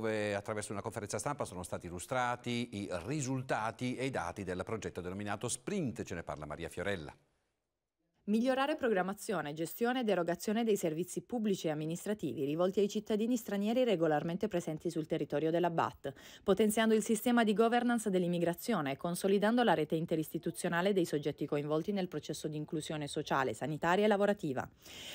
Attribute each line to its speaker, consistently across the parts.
Speaker 1: dove attraverso una conferenza stampa sono stati illustrati i risultati e i dati del progetto denominato Sprint, ce ne parla Maria Fiorella.
Speaker 2: Migliorare programmazione, gestione ed erogazione dei servizi pubblici e amministrativi rivolti ai cittadini stranieri regolarmente presenti sul territorio della BAT, potenziando il sistema di governance dell'immigrazione e consolidando la rete interistituzionale dei soggetti coinvolti nel processo di inclusione sociale, sanitaria e lavorativa.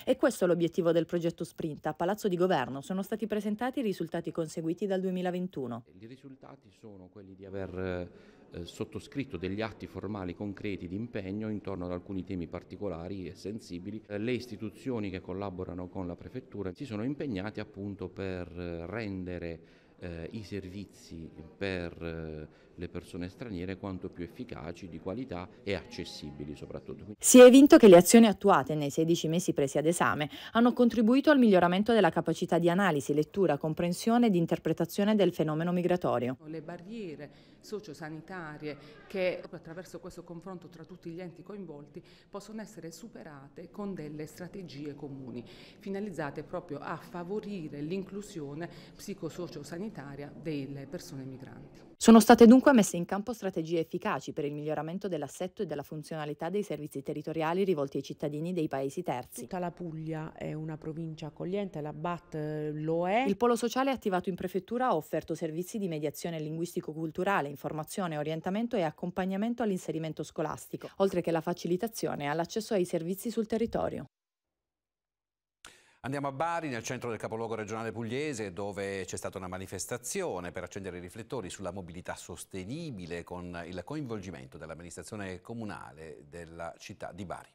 Speaker 2: E questo è l'obiettivo del progetto Sprint. A Palazzo di Governo sono stati presentati i risultati conseguiti dal 2021. I risultati sono quelli di aver
Speaker 1: eh, eh, sottoscritto degli atti formali concreti di impegno intorno ad alcuni temi particolari e sensibili. Eh, le istituzioni che collaborano con la prefettura si sono impegnate appunto per eh, rendere eh, i servizi per eh, le persone straniere quanto più efficaci, di qualità e accessibili soprattutto. Si è vinto
Speaker 2: che le azioni attuate nei 16 mesi presi ad esame hanno contribuito al miglioramento della capacità di analisi, lettura, comprensione ed interpretazione del fenomeno migratorio.
Speaker 3: Le barriere sociosanitarie che attraverso questo confronto tra tutti gli enti coinvolti possono essere superate con delle strategie comuni finalizzate proprio a favorire l'inclusione psicosociosanitaria
Speaker 2: delle persone migranti. Sono state dunque messe in campo strategie efficaci per il miglioramento dell'assetto e della funzionalità dei servizi territoriali rivolti ai cittadini dei paesi terzi. Tutta la Puglia è una provincia accogliente, la BAT eh, lo è. Il polo sociale attivato in prefettura ha offerto servizi di mediazione linguistico-culturale, informazione, orientamento e accompagnamento all'inserimento scolastico, oltre che la facilitazione all'accesso ai servizi sul territorio.
Speaker 1: Andiamo a Bari, nel centro del capoluogo regionale pugliese, dove c'è stata una manifestazione per accendere i riflettori sulla mobilità sostenibile con il coinvolgimento dell'amministrazione comunale della città di Bari.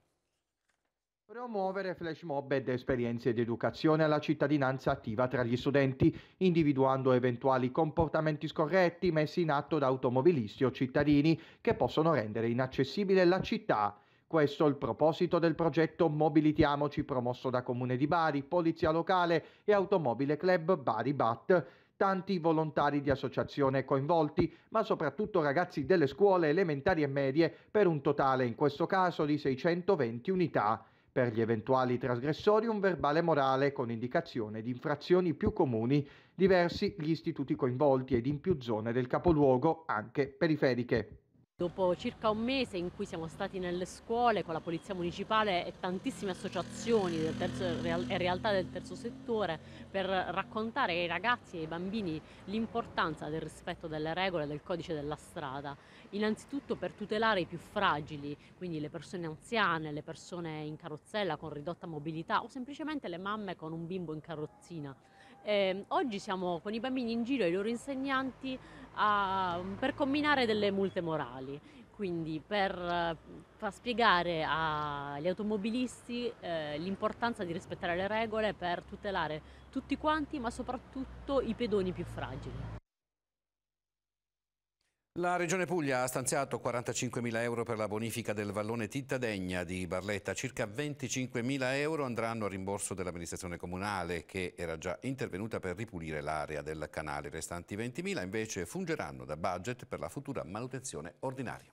Speaker 4: Promuovere flash mob ed esperienze di educazione alla cittadinanza attiva tra gli studenti, individuando eventuali comportamenti scorretti messi in atto da automobilisti o cittadini che possono rendere inaccessibile la città questo è il proposito del progetto Mobilitiamoci promosso da Comune di Bari, Polizia Locale e Automobile Club Bari Bat. Tanti volontari di associazione coinvolti, ma soprattutto ragazzi delle scuole elementari e medie, per un totale in questo caso di 620 unità. Per gli eventuali trasgressori un verbale morale con indicazione di infrazioni più comuni, diversi gli istituti coinvolti ed in più zone del capoluogo, anche periferiche.
Speaker 2: Dopo circa
Speaker 3: un mese in cui siamo stati nelle scuole con la Polizia Municipale e tantissime associazioni terzo, e realtà del terzo settore per raccontare ai ragazzi e ai bambini l'importanza del rispetto delle regole del codice della strada, innanzitutto per tutelare i più fragili, quindi le persone anziane, le persone in carrozzella con ridotta mobilità o semplicemente le mamme con un bimbo in carrozzina. Eh, oggi siamo con i bambini in giro e i loro insegnanti a, per combinare delle multe morali, quindi per eh, far spiegare agli automobilisti eh, l'importanza di rispettare le regole per tutelare tutti quanti, ma soprattutto i pedoni più
Speaker 4: fragili.
Speaker 1: La Regione Puglia ha stanziato 45.000 euro per la bonifica del vallone Tittadegna di Barletta. Circa 25.000 euro andranno a rimborso dell'amministrazione comunale che era già intervenuta per ripulire l'area del canale. I restanti 20.000 invece fungeranno da budget per la futura manutenzione ordinaria.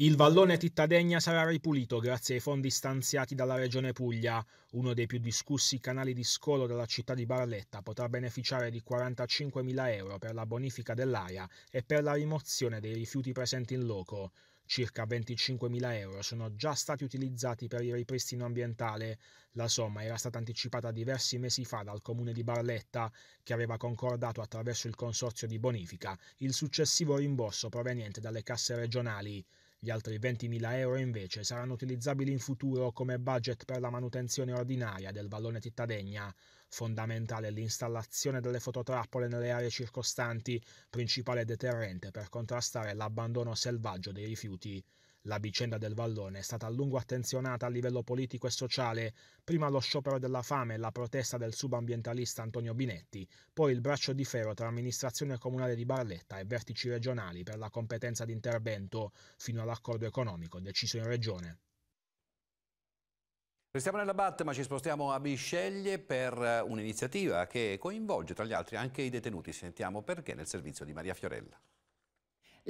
Speaker 5: Il vallone Tittadegna sarà ripulito grazie ai fondi stanziati dalla Regione Puglia. Uno dei più discussi canali di scolo della città di Barletta potrà beneficiare di 45.000 euro per la bonifica dell'area e per la rimozione dei rifiuti presenti in loco. Circa 25.000 euro sono già stati utilizzati per il ripristino ambientale. La somma era stata anticipata diversi mesi fa dal comune di Barletta, che aveva concordato attraverso il consorzio di bonifica il successivo rimborso proveniente dalle casse regionali. Gli altri 20.000 euro invece saranno utilizzabili in futuro come budget per la manutenzione ordinaria del vallone Tittadegna, fondamentale l'installazione delle fototrappole nelle aree circostanti, principale deterrente per contrastare l'abbandono selvaggio dei rifiuti. La vicenda del vallone è stata a lungo attenzionata a livello politico e sociale, prima lo sciopero della fame e la protesta del subambientalista Antonio Binetti, poi il braccio di ferro tra amministrazione comunale di Barletta e vertici regionali per la competenza di intervento, fino all'accordo economico deciso in regione.
Speaker 1: Restiamo nella BAT ma ci spostiamo a Bisceglie per un'iniziativa che coinvolge tra gli altri anche i detenuti. Sentiamo perché nel servizio di Maria Fiorella.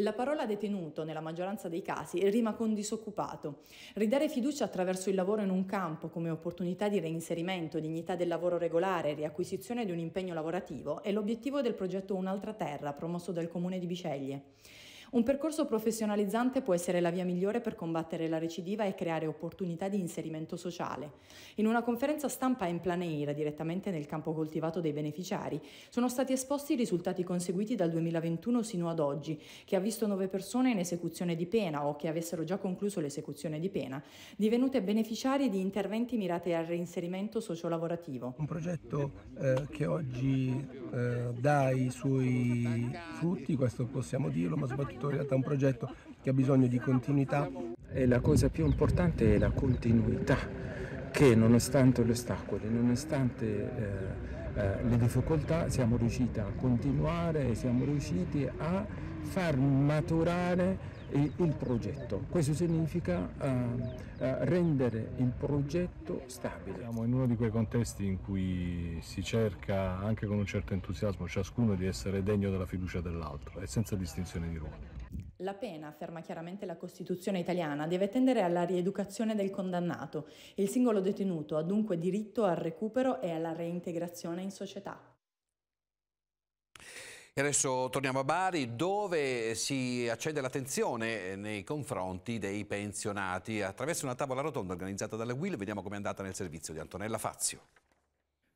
Speaker 2: La parola detenuto, nella maggioranza dei casi, rima con disoccupato. Ridare fiducia attraverso il lavoro in un campo come opportunità di reinserimento, dignità del lavoro regolare, riacquisizione di un impegno lavorativo è l'obiettivo del progetto Un'altra terra, promosso dal comune di Biceglie. Un percorso professionalizzante può essere la via migliore per combattere la recidiva e creare opportunità di inserimento sociale. In una conferenza stampa in Planeira, direttamente nel campo coltivato dei beneficiari, sono stati esposti i risultati conseguiti dal 2021 sino ad oggi, che ha visto nove persone in esecuzione di pena o che avessero già concluso l'esecuzione di pena, divenute beneficiari di interventi mirati al reinserimento sociolavorativo.
Speaker 4: Un progetto eh, che oggi eh, dà i suoi frutti, questo possiamo dirlo, ma soprattutto progetto, in realtà un progetto che ha bisogno
Speaker 5: di continuità. E la cosa più importante è la continuità, che nonostante gli ostacoli, nonostante eh, eh, le difficoltà, siamo riusciti a continuare e siamo riusciti a far maturare il progetto. Questo significa eh, eh, rendere il progetto stabile. Siamo in uno di quei contesti in cui si cerca, anche con un certo entusiasmo, ciascuno
Speaker 4: di essere degno della fiducia dell'altro e senza distinzione di ruolo.
Speaker 2: La pena, afferma chiaramente la Costituzione italiana, deve tendere alla rieducazione del condannato. Il singolo detenuto ha dunque diritto al recupero e alla reintegrazione in società.
Speaker 1: E adesso torniamo a Bari dove si accende l'attenzione eh, nei confronti dei pensionati. Attraverso una tavola rotonda organizzata dalla WIL vediamo com'è andata nel servizio di Antonella Fazio.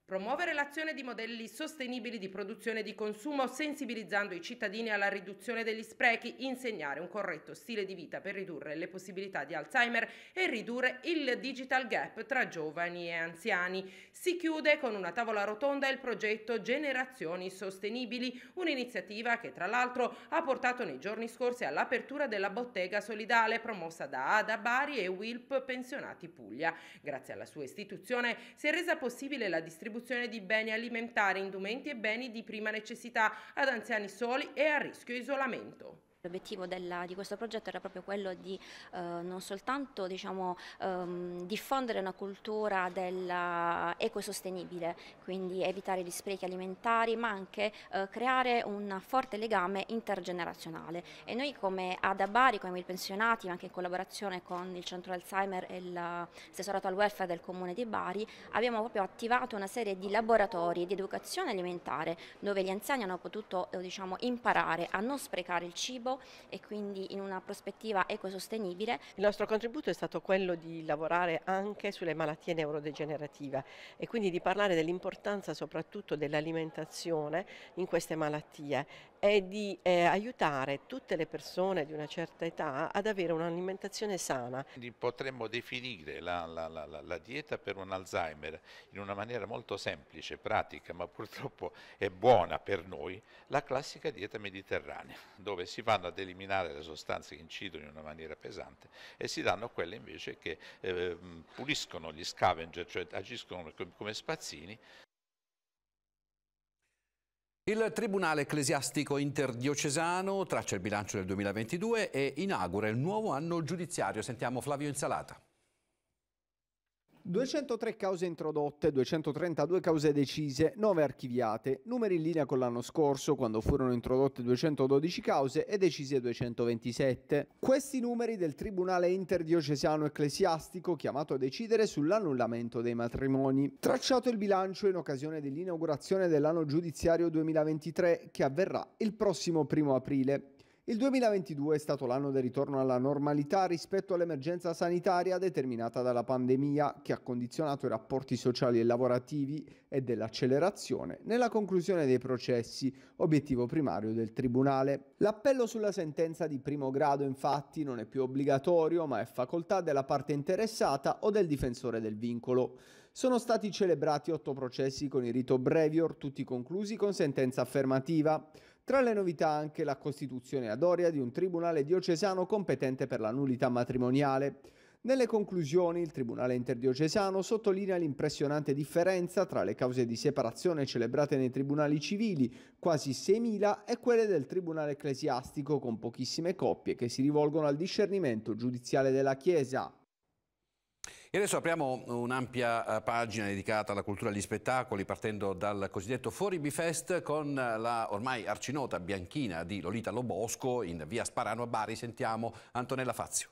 Speaker 3: Promuovere l'azione di modelli sostenibili di produzione e di consumo sensibilizzando i cittadini alla riduzione degli sprechi, insegnare un corretto stile di vita per ridurre le possibilità di Alzheimer e ridurre il digital gap tra giovani e anziani. Si chiude con una tavola rotonda il progetto Generazioni Sostenibili, un'iniziativa che tra l'altro ha portato nei giorni scorsi all'apertura della bottega solidale promossa da Ada Bari e Wilp Pensionati Puglia. Grazie alla sua istituzione si è resa possibile la distribuzione distribuzione di beni alimentari, indumenti e beni di prima necessità ad anziani soli e a rischio isolamento. L'obiettivo di questo progetto era proprio quello di eh, non soltanto diciamo, ehm, diffondere una cultura ecosostenibile, quindi evitare gli sprechi alimentari, ma anche eh, creare un forte legame intergenerazionale. E noi come Ada Bari, come il pensionati, ma anche in collaborazione con il centro Alzheimer e il Assessorato al Welfare del Comune di Bari, abbiamo proprio attivato una serie di laboratori di educazione alimentare dove gli anziani hanno potuto eh, diciamo, imparare a non sprecare il cibo, biologico e quindi in una prospettiva
Speaker 2: ecosostenibile. Il nostro contributo è stato quello di lavorare anche sulle malattie neurodegenerative e quindi di parlare dell'importanza soprattutto dell'alimentazione in queste malattie e di eh, aiutare tutte le persone di una certa età ad avere un'alimentazione sana.
Speaker 1: Quindi potremmo definire la, la, la, la dieta per un Alzheimer in una maniera molto semplice, pratica, ma purtroppo è buona per noi, la classica dieta mediterranea, dove si fanno vanno ad eliminare le sostanze che incidono in una maniera pesante e si danno quelle invece che eh, mm, puliscono gli scavenger, cioè agiscono come spazzini. Il Tribunale Ecclesiastico Interdiocesano traccia il bilancio del 2022 e inaugura il nuovo anno giudiziario. Sentiamo Flavio Insalata.
Speaker 4: 203 cause introdotte, 232 cause decise, 9 archiviate, numeri in linea con l'anno scorso quando furono introdotte 212 cause e decise 227. Questi numeri del Tribunale Interdiocesano Ecclesiastico chiamato a decidere sull'annullamento dei matrimoni. Tracciato il bilancio in occasione dell'inaugurazione dell'anno giudiziario 2023 che avverrà il prossimo primo aprile. Il 2022 è stato l'anno del ritorno alla normalità rispetto all'emergenza sanitaria determinata dalla pandemia che ha condizionato i rapporti sociali e lavorativi e dell'accelerazione nella conclusione dei processi, obiettivo primario del Tribunale. L'appello sulla sentenza di primo grado infatti non è più obbligatorio ma è facoltà della parte interessata o del difensore del vincolo. Sono stati celebrati otto processi con il rito brevior, tutti conclusi con sentenza affermativa. Tra le novità anche la costituzione ad Oria di un tribunale diocesano competente per la nullità matrimoniale. Nelle conclusioni il Tribunale interdiocesano sottolinea l'impressionante differenza tra le cause di separazione celebrate nei tribunali civili, quasi 6.000, e quelle del Tribunale ecclesiastico, con pochissime coppie che si rivolgono al discernimento giudiziale della Chiesa.
Speaker 1: E adesso apriamo un'ampia eh, pagina dedicata alla cultura e agli spettacoli partendo dal cosiddetto Foribi Bifest con la ormai arcinota bianchina di Lolita Lobosco in via Sparano a Bari. Sentiamo Antonella Fazio.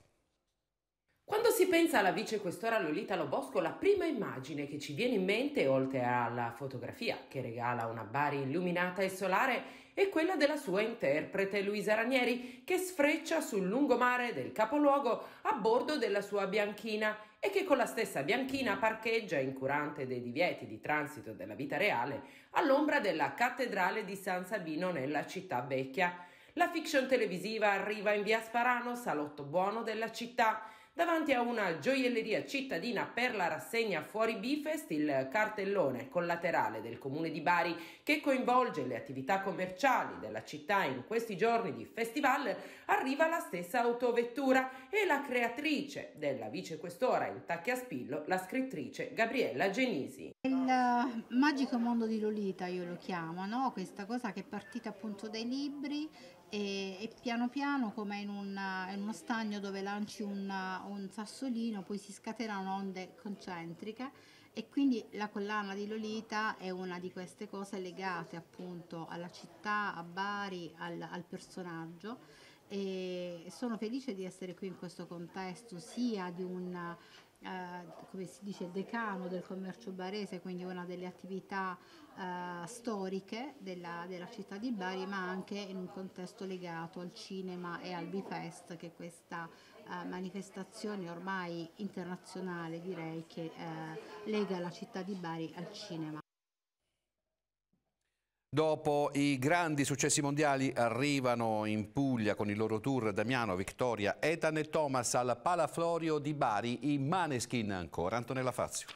Speaker 3: Quando si pensa alla vicequestora Lolita Lobosco, la prima immagine che ci viene in mente, oltre alla fotografia che regala una Bari illuminata e solare, è quella della sua interprete Luisa Ranieri, che sfreccia sul lungomare del capoluogo a bordo della sua bianchina e che con la stessa Bianchina parcheggia incurante dei divieti di transito della vita reale all'ombra della cattedrale di San Sabino nella città vecchia. La fiction televisiva arriva in via Sparano, salotto buono della città, Davanti a una gioielleria cittadina per la rassegna Fuori Bifest, il cartellone collaterale del comune di Bari che coinvolge le attività commerciali della città in questi giorni di festival, arriva la stessa autovettura e la creatrice della vicequestora in tacchi a spillo, la scrittrice Gabriella Genisi. Il magico mondo di Lolita io lo chiamo, no? questa cosa che è partita appunto dai libri e, e piano piano come in, una, in, uno stagno dove lanci una, un sassolino poi si scatenano onde concentriche e quindi la collana di Lolita è una di queste cose legate appunto alla città, a Bari, al, al personaggio e sono felice di essere qui in questo contesto sia di un eh, come si dice, decano del commercio barese, quindi una delle attività eh, storiche della, della, città di Bari, ma anche in un contesto legato al cinema e al Bifest, che è questa eh, manifestazione ormai internazionale direi che eh, lega la città di Bari al cinema.
Speaker 1: Dopo i grandi successi mondiali arrivano in Puglia con il loro tour Damiano, Vittoria, Ethan e Thomas al Palaflorio di Bari, i Maneskin ancora, Antonella Fazio.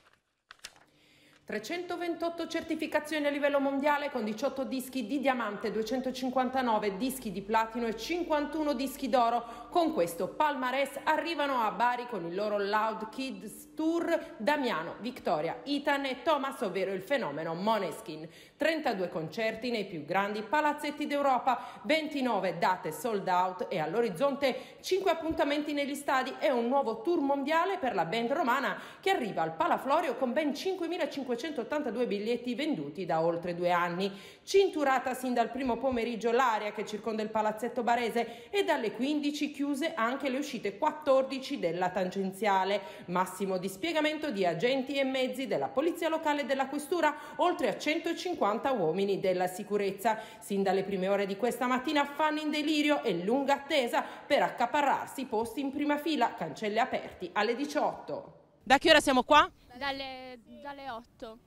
Speaker 3: 328 certificazioni a livello mondiale con 18 dischi di diamante, 259 dischi di platino e 51 dischi d'oro, con questo palmarès arrivano a Bari con il loro Loud Kids Tour Damiano, Victoria, Itan e Thomas, ovvero il fenomeno Moneskin. 32 concerti nei più grandi palazzetti d'Europa, 29 date sold out e all'orizzonte 5 appuntamenti negli stadi e un nuovo tour mondiale per la band romana che arriva al Palaflorio con ben 5.582 biglietti venduti da oltre due anni. Cinturata sin dal primo pomeriggio l'area che circonda il palazzetto barese e dalle 15 chiude chiuse anche le uscite 14 della tangenziale, massimo dispiegamento di agenti e mezzi della Polizia Locale e della Questura, oltre a 150 uomini della sicurezza. Sin dalle prime ore di questa mattina fanno in delirio e lunga attesa per accaparrarsi posti in prima fila, cancelli aperti alle 18. Da che ora siamo qua?
Speaker 2: Dalle, dalle 8.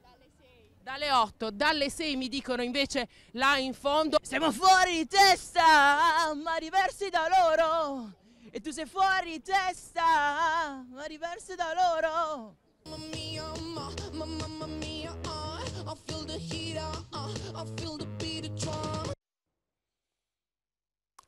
Speaker 2: Dalle 8,
Speaker 3: dalle 6 mi dicono invece là in fondo Siamo fuori di testa, ma diversi da loro E tu sei fuori di testa, ma diversi da loro Mamma mia, ma, ma, mamma mia, I, ah, I feel the heat, I, ah, ah, I feel the beat,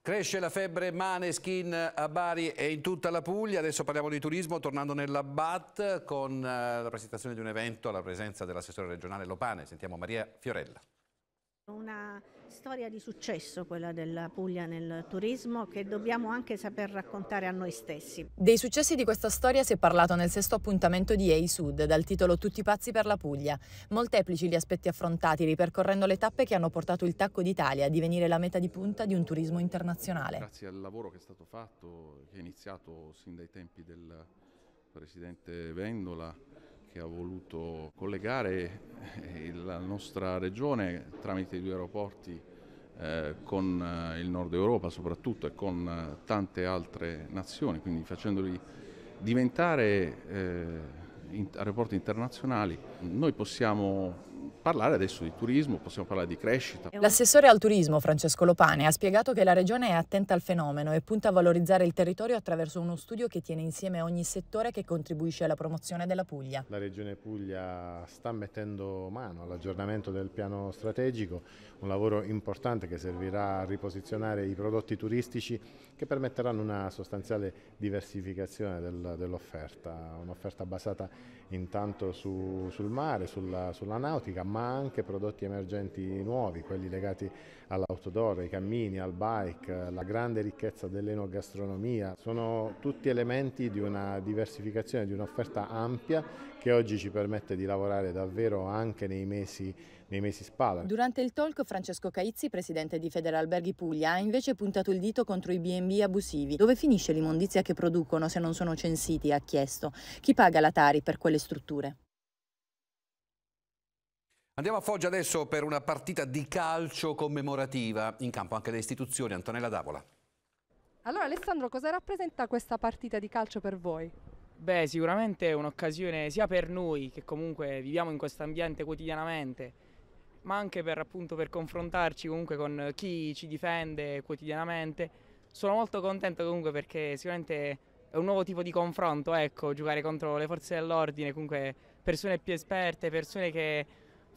Speaker 1: Cresce la febbre mane skin eh, a Bari e in tutta la Puglia. Adesso parliamo di turismo, tornando nella BAT con eh, la presentazione di un evento alla presenza dell'assessore regionale Lopane. Sentiamo Maria Fiorella.
Speaker 2: Una Storia di successo quella della Puglia nel turismo che dobbiamo anche saper raccontare a noi stessi. Dei successi di questa storia si è parlato nel sesto appuntamento di EI Sud dal titolo Tutti pazzi per la Puglia. Molteplici gli aspetti affrontati ripercorrendo le tappe che hanno portato il Tacco d'Italia a divenire la meta di punta di un turismo internazionale.
Speaker 4: Grazie al lavoro che è stato fatto, che è iniziato
Speaker 1: sin dai tempi del Presidente Vendola, che ha voluto collegare eh, la nostra regione tramite i due aeroporti eh, con eh, il nord Europa soprattutto e con tante altre nazioni, quindi facendoli diventare eh, aeroporti internazionali. Noi possiamo parlare adesso di turismo, possiamo parlare di crescita.
Speaker 2: L'assessore al turismo Francesco Lopane ha spiegato che la regione è attenta al fenomeno e punta a valorizzare il territorio attraverso uno studio che tiene insieme ogni settore che contribuisce alla promozione della Puglia.
Speaker 1: La regione Puglia sta mettendo mano all'aggiornamento del piano strategico, un lavoro importante che servirà a riposizionare i prodotti turistici che permetteranno una sostanziale diversificazione del, dell'offerta, un'offerta basata intanto su, sul mare, sulla, sulla nautica, estetica, ma anche prodotti emergenti nuovi, quelli legati all'outdoor, ai cammini, al bike, alla grande ricchezza dell'enogastronomia. Sono tutti elementi di una diversificazione, di un'offerta ampia che oggi ci permette di lavorare davvero anche nei mesi, nei mesi spalla.
Speaker 2: Durante il talk Francesco Caizzi, presidente di Federalberghi Puglia, ha invece puntato il dito contro i B&B abusivi. Dove finisce l'immondizia che producono se non sono censiti? ha chiesto. Chi paga la Tari per quelle strutture?
Speaker 1: Andiamo a Foggia adesso per una partita di calcio commemorativa, in campo anche le istituzioni, Antonella Davola.
Speaker 3: Allora Alessandro, cosa rappresenta questa partita di calcio per voi?
Speaker 1: Beh, sicuramente è un'occasione sia per noi che comunque
Speaker 3: viviamo in questo ambiente quotidianamente, ma anche per appunto per confrontarci comunque con chi ci difende quotidianamente. Sono molto contento comunque perché sicuramente è un nuovo tipo di confronto, ecco, giocare contro le forze dell'ordine, comunque persone più esperte, persone che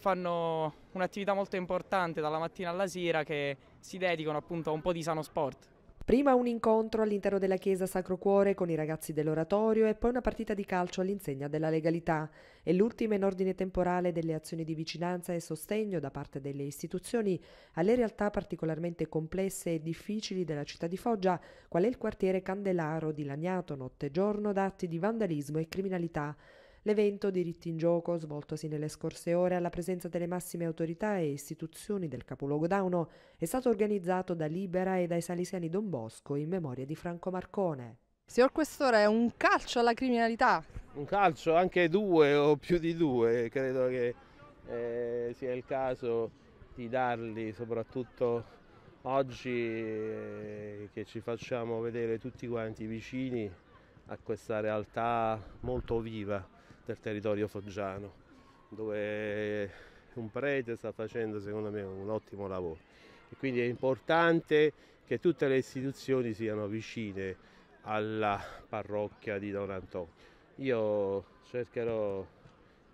Speaker 3: fanno un'attività molto importante dalla mattina alla sera che si dedicano appunto a un po' di sano sport. Prima un incontro all'interno della chiesa Sacro Cuore con i ragazzi dell'oratorio e poi una partita di calcio all'insegna della legalità. E l'ultima in ordine temporale delle azioni di vicinanza e sostegno da parte delle istituzioni alle realtà particolarmente complesse e difficili della città di Foggia, qual è il quartiere Candelaro, dilaniato notte e giorno da atti di vandalismo e criminalità. L'evento Diritti in Gioco, svoltosi nelle scorse ore alla presenza delle massime autorità e istituzioni del capoluogo Dauno, è stato organizzato da Libera e dai Salesiani Don Bosco in memoria di Franco Marcone. Signor Questore, è un calcio alla criminalità?
Speaker 5: Un calcio, anche due o più di due, credo che eh, sia il caso di darli, soprattutto oggi eh, che ci facciamo vedere tutti quanti vicini a questa realtà molto viva del territorio foggiano, dove un prete sta facendo secondo me un ottimo lavoro. E quindi è importante che tutte le istituzioni siano vicine alla parrocchia di Don Antonio. Io cercherò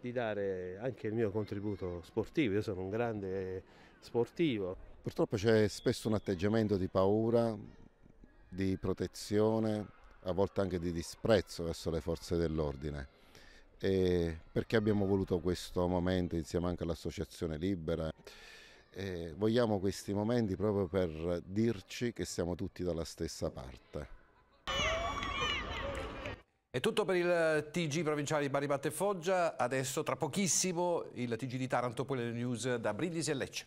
Speaker 5: di dare anche il mio contributo sportivo, io sono un grande sportivo. Purtroppo c'è
Speaker 1: spesso un atteggiamento di paura, di protezione, a volte anche di disprezzo verso le forze dell'ordine eh, perché abbiamo voluto questo momento insieme anche all'Associazione Libera. Eh, vogliamo questi momenti proprio per dirci che siamo tutti dalla stessa parte. È tutto per il TG provinciale di Bari Batte Foggia, adesso tra pochissimo il TG di Taranto, poi le news da Brindisi e Lecce.